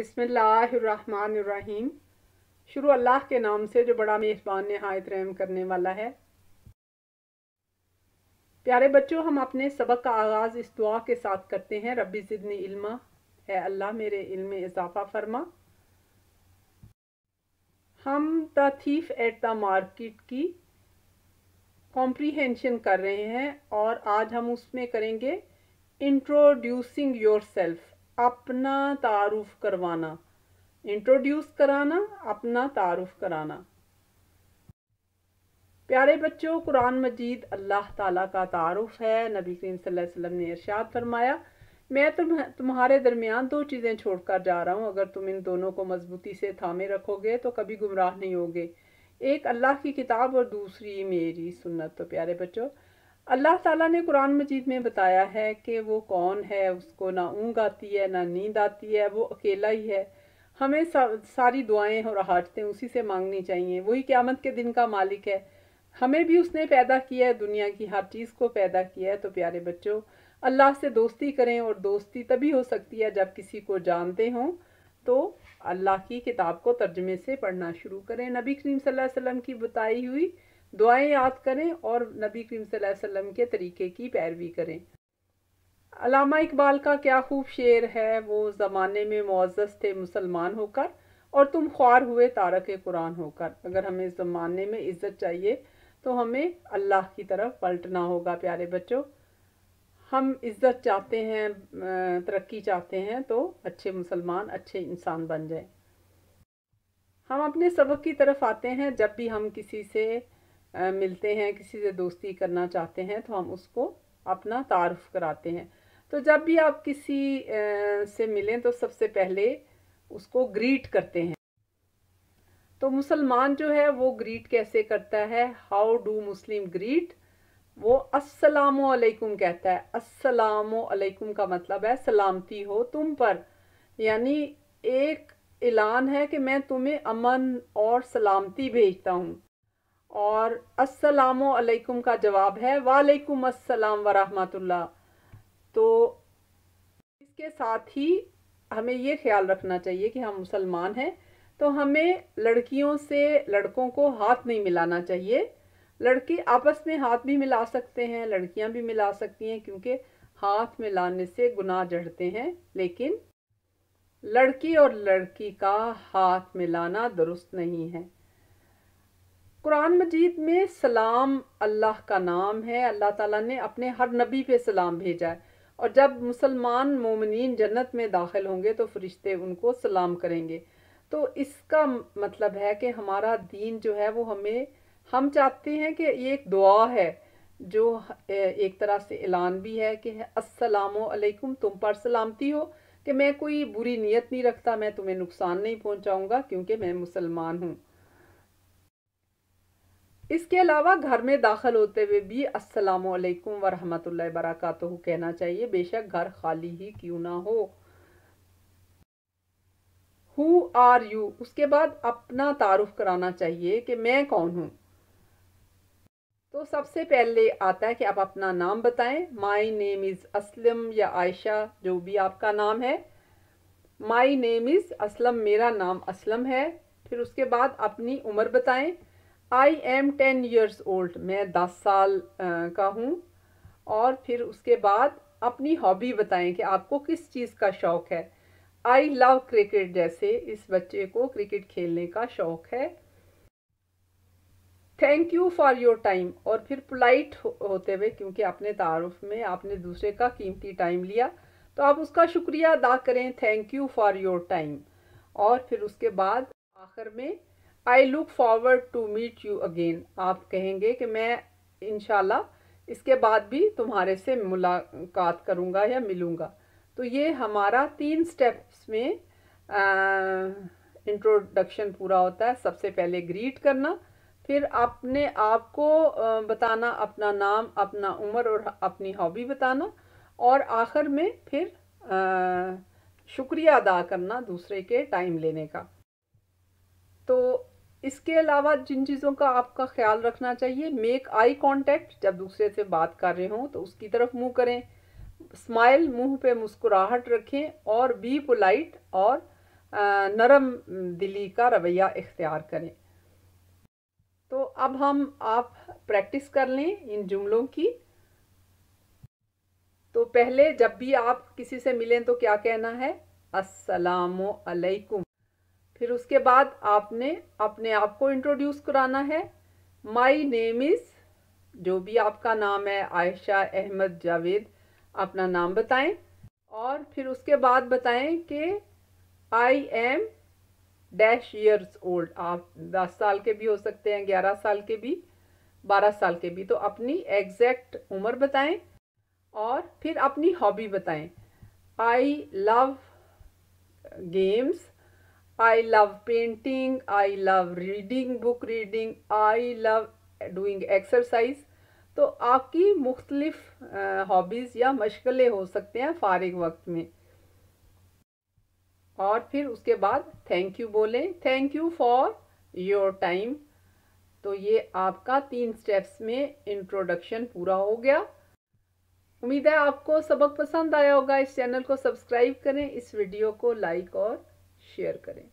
बिसमीम शुरू अल्लाह के नाम से जो बड़ा मेहरबान नहायत रहम करने वाला है प्यारे बच्चों हम अपने सबक का आगाज़ इस दुआ के साथ करते हैं रबी ज़िदनी इल्मा है अल्लाह मेरे इल्म इजाफ़ा फरमा हम the thief at the market की कॉम्प्रीहेंशन कर रहे हैं और आज हम उसमें करेंगे इंट्रोड्यूसिंग योर सेल्फ़ अपना तारुफ करवाना इंट्रोड्यूस कराना अपना तारुफ कराना प्यारे बच्चों कुरान मजीद अल्लाह ताला का तारुफ है नबी करीम वसल्लम ने इरशाद फरमाया मैं तुम तुम्हारे दरमियान दो चीज़ें छोड़कर जा रहा हूँ अगर तुम इन दोनों को मजबूती से थामे रखोगे तो कभी गुमराह नहीं होगे एक अल्लाह की किताब और दूसरी मेरी सुन्नत तो प्यारे बच्चों अल्लाह ताला ने कुरान मजीद में बताया है कि वो कौन है उसको ना ऊँग आती है ना नींद आती है वो अकेला ही है हमें सारी दुआएं और हाजतें उसी से मांगनी चाहिए वही क़्यामत के दिन का मालिक है हमें भी उसने पैदा किया है दुनिया की हर चीज़ को पैदा किया है तो प्यारे बच्चों अल्लाह से दोस्ती करें और दोस्ती तभी हो सकती है जब किसी को जानते हों तो अल्लाह की किताब को तर्जमे से पढ़ना शुरू करें नबी करीम सल्लल्लाहु अलैहि वसल्लम की बताई हुई दुआएं याद करें और नबी करीम वसल्लम के तरीके की पैरवी करें अलामा इकबाल का क्या खूब शेर है वो ज़माने में मुआज़ थे मुसलमान होकर और तुम ख्वार हुए तारक कुरान होकर अगर हमें ज़माने में इज़्ज़त चाहिए तो हमें अल्लाह की तरफ पलटना होगा प्यारे बच्चों हम इज़्ज़त चाहते हैं तरक्की चाहते हैं तो अच्छे मुसलमान अच्छे इंसान बन जाएं हम अपने सबक की तरफ आते हैं जब भी हम किसी से मिलते हैं किसी से दोस्ती करना चाहते हैं तो हम उसको अपना तारफ़ कराते हैं तो जब भी आप किसी से मिलें तो सबसे पहले उसको ग्रीट करते हैं तो मुसलमान जो है वो ग्रीट कैसे करता है हाउ डू मुस्लिम ग्रीट वो असलकुम कहता है असलकुम का मतलब है सलामती हो तुम पर यानी एक ऐलान है कि मैं तुम्हें अमन और सलामती भेजता हूँ और असलकुम का जवाब है वालेकुम अस्सलाम वरहमतुल्ला तो इसके साथ ही हमें ये ख्याल रखना चाहिए कि हम मुसलमान हैं तो हमें लड़कियों से लड़कों को हाथ नहीं मिलाना चाहिए लड़के आपस में हाथ भी मिला सकते हैं लड़कियां भी मिला सकती हैं क्योंकि हाथ मिलाने से गुनाह जड़ते हैं लेकिन लड़की और लड़की का हाथ मिलाना दुरुस्त नहीं है कुरान मजीद में सलाम अल्लाह का नाम है अल्लाह ताला ने अपने हर नबी पे सलाम भेजा है और जब मुसलमान मोमिन जन्नत में दाखिल होंगे तो फरिश्ते उनको सलाम करेंगे तो इसका मतलब है कि हमारा दीन जो है वो हमें हम चाहते हैं कि ये एक दुआ है जो एक तरह से ऐलान भी है कि असलकुम तुम पर सलामती हो कि मैं कोई बुरी नीयत नहीं रखता मैं तुम्हें नुकसान नहीं पहुंचाऊंगा क्योंकि मैं मुसलमान हूँ इसके अलावा घर में दाखिल होते हुए भी अस्सलाम वालेकुम वरहमतुल्लाह कहना चाहिए बेशक घर खाली ही क्यों ना हो हु आर यू उसके बाद अपना तारुफ कराना चाहिए कि मैं कौन हूँ तो सबसे पहले आता है कि आप अपना नाम बताएं माई नेम इज़ असलम या आयशा जो भी आपका नाम है माई नेम इज़ असलम मेरा नाम असलम है फिर उसके बाद अपनी उम्र बताएं I am ten years old मैं दस साल का हूँ और फिर उसके बाद अपनी हॉबी बताएं कि आपको किस चीज़ का शौक़ है आई लव क्रिकेट जैसे इस बच्चे को क्रिकेट खेलने का शौक़ है thank you for your time और फिर पोलाइट होते हुए क्योंकि अपने तारफ़ में आपने दूसरे का कीमती टाइम लिया तो आप उसका शुक्रिया अदा करें thank you for your time और फिर उसके बाद आखिर में I look forward to meet you again आप कहेंगे कि मैं इन इसके बाद भी तुम्हारे से मुलाकात करूँगा या मिलूँगा तो ये हमारा तीन स्टेप्स में इंट्रोडक्शन पूरा होता है सबसे पहले ग्रीट करना फिर अपने आप को बताना अपना नाम अपना उम्र और अपनी हॉबी बताना और आखिर में फिर आ, शुक्रिया अदा करना दूसरे के टाइम लेने का तो इसके अलावा जिन चीज़ों का आपका ख्याल रखना चाहिए मेक आई कांटेक्ट जब दूसरे से बात कर रहे हों तो उसकी तरफ मुंह करें स्माइल मुंह पे मुस्कुराहट रखें और बी पोलाइट और नरम दिली का रवैया इख्तियार करें तो अब हम आप प्रैक्टिस कर लें इन जुमलों की तो पहले जब भी आप किसी से मिलें तो क्या कहना है असलकुम फिर उसके बाद आपने अपने आप को इंट्रोड्यूस कराना है माई नेम इज़ जो भी आपका नाम है आयशा अहमद जावेद अपना नाम बताएं और फिर उसके बाद बताएं कि I am dash years old आप दस साल के भी हो सकते हैं ग्यारह साल के भी बारह साल के भी तो अपनी एग्जैक्ट उम्र बताएं और फिर अपनी हॉबी बताएं I love games I love painting I love reading book reading I love doing exercise तो आपकी मुख्तलिफ हॉबीज़ या मशगले हो सकते हैं फारिग वक्त में और फिर उसके बाद थैंक यू बोलें thank you for your time तो ये आपका तीन स्टेप्स में इंट्रोडक्शन पूरा हो गया उम्मीद है आपको सबक पसंद आया होगा इस चैनल को सब्सक्राइब करें इस वीडियो को लाइक और शेयर करें